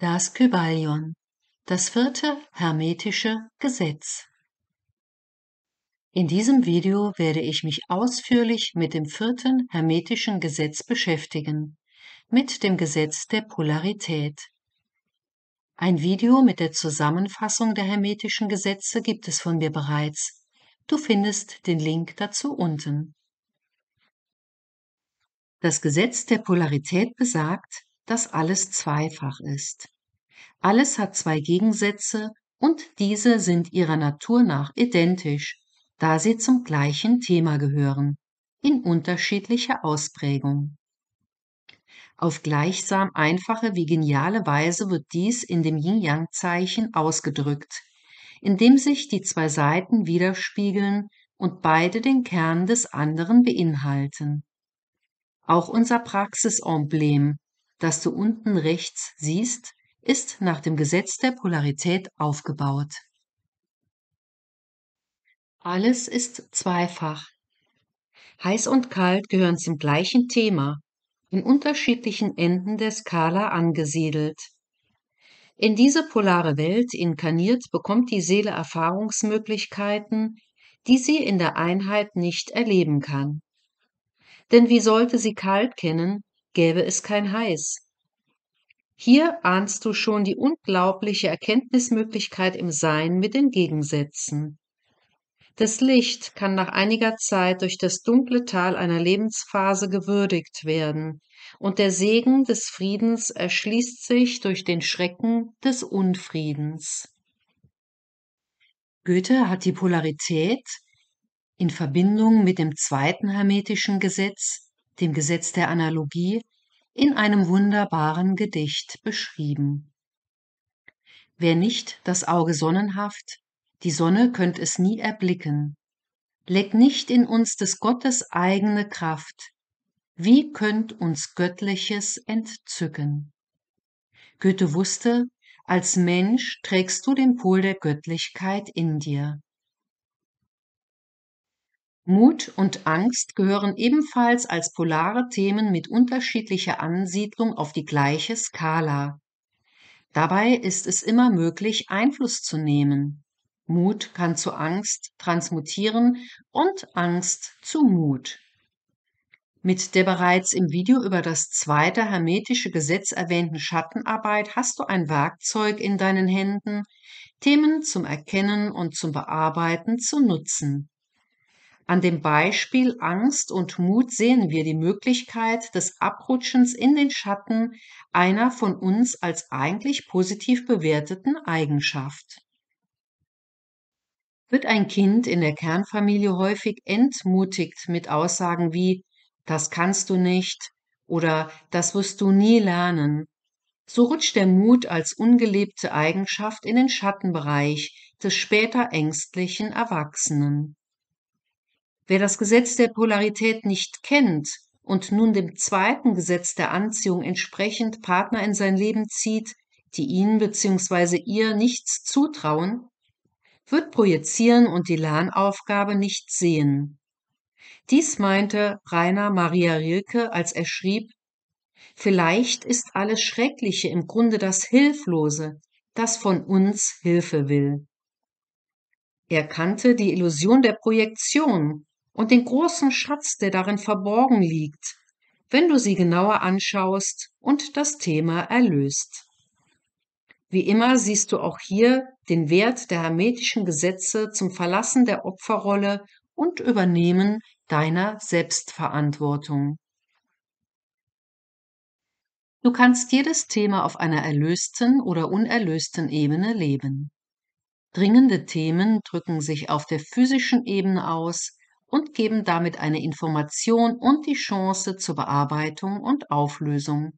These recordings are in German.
das Kybalion, das vierte hermetische Gesetz. In diesem Video werde ich mich ausführlich mit dem vierten hermetischen Gesetz beschäftigen, mit dem Gesetz der Polarität. Ein Video mit der Zusammenfassung der hermetischen Gesetze gibt es von mir bereits. Du findest den Link dazu unten. Das Gesetz der Polarität besagt, dass alles zweifach ist. Alles hat zwei Gegensätze und diese sind ihrer Natur nach identisch, da sie zum gleichen Thema gehören, in unterschiedlicher Ausprägung. Auf gleichsam einfache wie geniale Weise wird dies in dem Yin-Yang-Zeichen ausgedrückt, indem sich die zwei Seiten widerspiegeln und beide den Kern des anderen beinhalten. Auch unser Praxisemblem das du unten rechts siehst, ist nach dem Gesetz der Polarität aufgebaut. Alles ist zweifach. Heiß und kalt gehören zum gleichen Thema, in unterschiedlichen Enden der Skala angesiedelt. In diese polare Welt inkarniert bekommt die Seele Erfahrungsmöglichkeiten, die sie in der Einheit nicht erleben kann. Denn wie sollte sie kalt kennen, gäbe es kein Heiß. Hier ahnst du schon die unglaubliche Erkenntnismöglichkeit im Sein mit den Gegensätzen. Das Licht kann nach einiger Zeit durch das dunkle Tal einer Lebensphase gewürdigt werden, und der Segen des Friedens erschließt sich durch den Schrecken des Unfriedens. Goethe hat die Polarität in Verbindung mit dem zweiten hermetischen Gesetz dem Gesetz der Analogie, in einem wunderbaren Gedicht beschrieben. Wer nicht das Auge sonnenhaft, die Sonne könnt es nie erblicken. Leck nicht in uns des Gottes eigene Kraft. Wie könnt uns Göttliches entzücken? Goethe wusste, als Mensch trägst du den Pol der Göttlichkeit in dir. Mut und Angst gehören ebenfalls als polare Themen mit unterschiedlicher Ansiedlung auf die gleiche Skala. Dabei ist es immer möglich, Einfluss zu nehmen. Mut kann zu Angst transmutieren und Angst zu Mut. Mit der bereits im Video über das zweite hermetische Gesetz erwähnten Schattenarbeit hast du ein Werkzeug in deinen Händen, Themen zum Erkennen und zum Bearbeiten zu nutzen. An dem Beispiel Angst und Mut sehen wir die Möglichkeit des Abrutschens in den Schatten einer von uns als eigentlich positiv bewerteten Eigenschaft. Wird ein Kind in der Kernfamilie häufig entmutigt mit Aussagen wie das kannst du nicht oder das wirst du nie lernen, so rutscht der Mut als ungelebte Eigenschaft in den Schattenbereich des später ängstlichen Erwachsenen. Wer das Gesetz der Polarität nicht kennt und nun dem zweiten Gesetz der Anziehung entsprechend Partner in sein Leben zieht, die ihn bzw. ihr nichts zutrauen, wird Projizieren und die Lernaufgabe nicht sehen. Dies meinte Rainer Maria Rilke, als er schrieb, Vielleicht ist alles Schreckliche im Grunde das Hilflose, das von uns Hilfe will. Er kannte die Illusion der Projektion und den großen Schatz, der darin verborgen liegt, wenn du sie genauer anschaust und das Thema erlöst. Wie immer siehst du auch hier den Wert der hermetischen Gesetze zum Verlassen der Opferrolle und Übernehmen deiner Selbstverantwortung. Du kannst jedes Thema auf einer erlösten oder unerlösten Ebene leben. Dringende Themen drücken sich auf der physischen Ebene aus, und geben damit eine Information und die Chance zur Bearbeitung und Auflösung.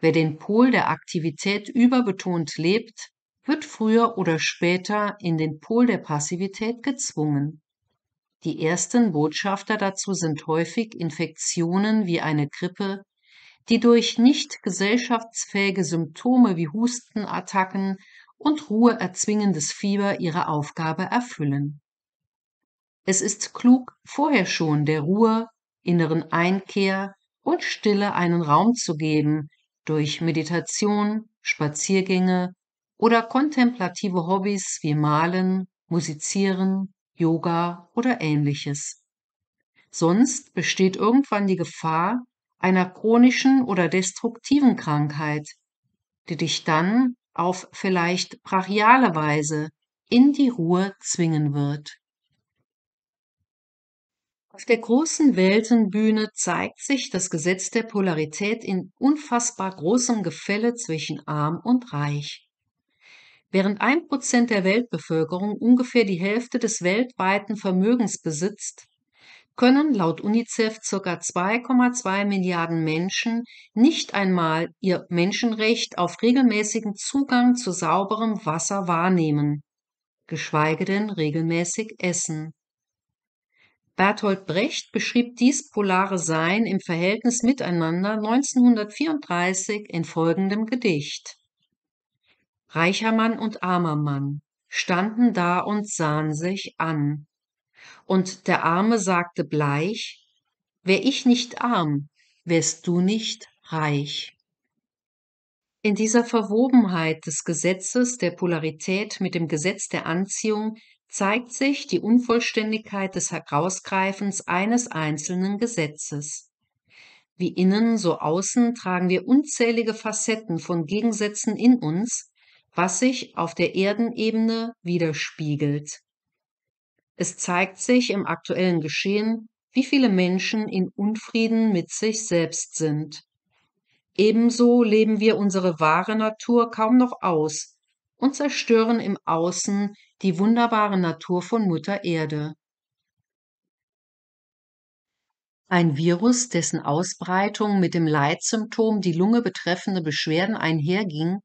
Wer den Pol der Aktivität überbetont lebt, wird früher oder später in den Pol der Passivität gezwungen. Die ersten Botschafter dazu sind häufig Infektionen wie eine Grippe, die durch nicht gesellschaftsfähige Symptome wie Hustenattacken und Ruhe erzwingendes Fieber ihre Aufgabe erfüllen. Es ist klug, vorher schon der Ruhe, inneren Einkehr und Stille einen Raum zu geben durch Meditation, Spaziergänge oder kontemplative Hobbys wie Malen, Musizieren, Yoga oder ähnliches. Sonst besteht irgendwann die Gefahr einer chronischen oder destruktiven Krankheit, die dich dann auf vielleicht brachiale Weise in die Ruhe zwingen wird. Auf der großen Weltenbühne zeigt sich das Gesetz der Polarität in unfassbar großem Gefälle zwischen arm und reich. Während ein Prozent der Weltbevölkerung ungefähr die Hälfte des weltweiten Vermögens besitzt, können laut UNICEF ca. 2,2 Milliarden Menschen nicht einmal ihr Menschenrecht auf regelmäßigen Zugang zu sauberem Wasser wahrnehmen, geschweige denn regelmäßig essen. Bertolt Brecht beschrieb dies polare Sein im Verhältnis miteinander 1934 in folgendem Gedicht. Reicher Mann und armer Mann standen da und sahen sich an. Und der Arme sagte bleich, Wär ich nicht arm, wärst du nicht reich. In dieser Verwobenheit des Gesetzes der Polarität mit dem Gesetz der Anziehung zeigt sich die Unvollständigkeit des Herausgreifens eines einzelnen Gesetzes. Wie innen, so außen tragen wir unzählige Facetten von Gegensätzen in uns, was sich auf der Erdenebene widerspiegelt. Es zeigt sich im aktuellen Geschehen, wie viele Menschen in Unfrieden mit sich selbst sind. Ebenso leben wir unsere wahre Natur kaum noch aus, und zerstören im Außen die wunderbare Natur von Mutter Erde. Ein Virus, dessen Ausbreitung mit dem Leitsymptom die Lunge betreffende Beschwerden einherging,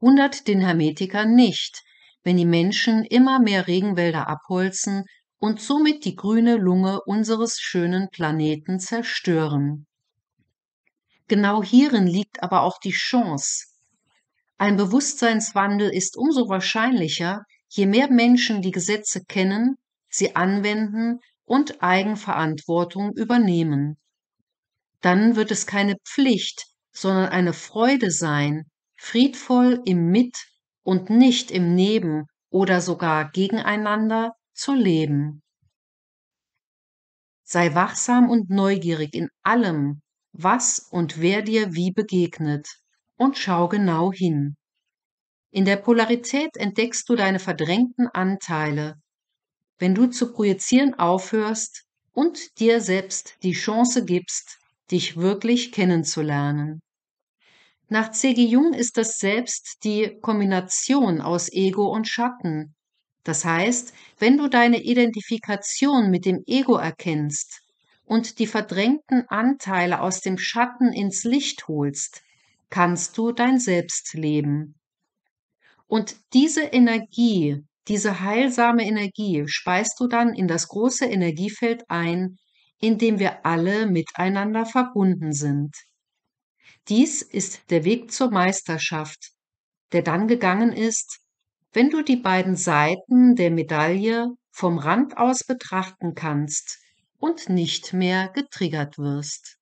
wundert den Hermetiker nicht, wenn die Menschen immer mehr Regenwälder abholzen und somit die grüne Lunge unseres schönen Planeten zerstören. Genau hierin liegt aber auch die Chance, ein Bewusstseinswandel ist umso wahrscheinlicher, je mehr Menschen die Gesetze kennen, sie anwenden und Eigenverantwortung übernehmen. Dann wird es keine Pflicht, sondern eine Freude sein, friedvoll im Mit und nicht im Neben oder sogar gegeneinander zu leben. Sei wachsam und neugierig in allem, was und wer dir wie begegnet und schau genau hin. In der Polarität entdeckst du deine verdrängten Anteile, wenn du zu projizieren aufhörst und dir selbst die Chance gibst, dich wirklich kennenzulernen. Nach C.G. Jung ist das Selbst die Kombination aus Ego und Schatten. Das heißt, wenn du deine Identifikation mit dem Ego erkennst und die verdrängten Anteile aus dem Schatten ins Licht holst, kannst du dein Selbst leben. Und diese Energie, diese heilsame Energie speist du dann in das große Energiefeld ein, in dem wir alle miteinander verbunden sind. Dies ist der Weg zur Meisterschaft, der dann gegangen ist, wenn du die beiden Seiten der Medaille vom Rand aus betrachten kannst und nicht mehr getriggert wirst.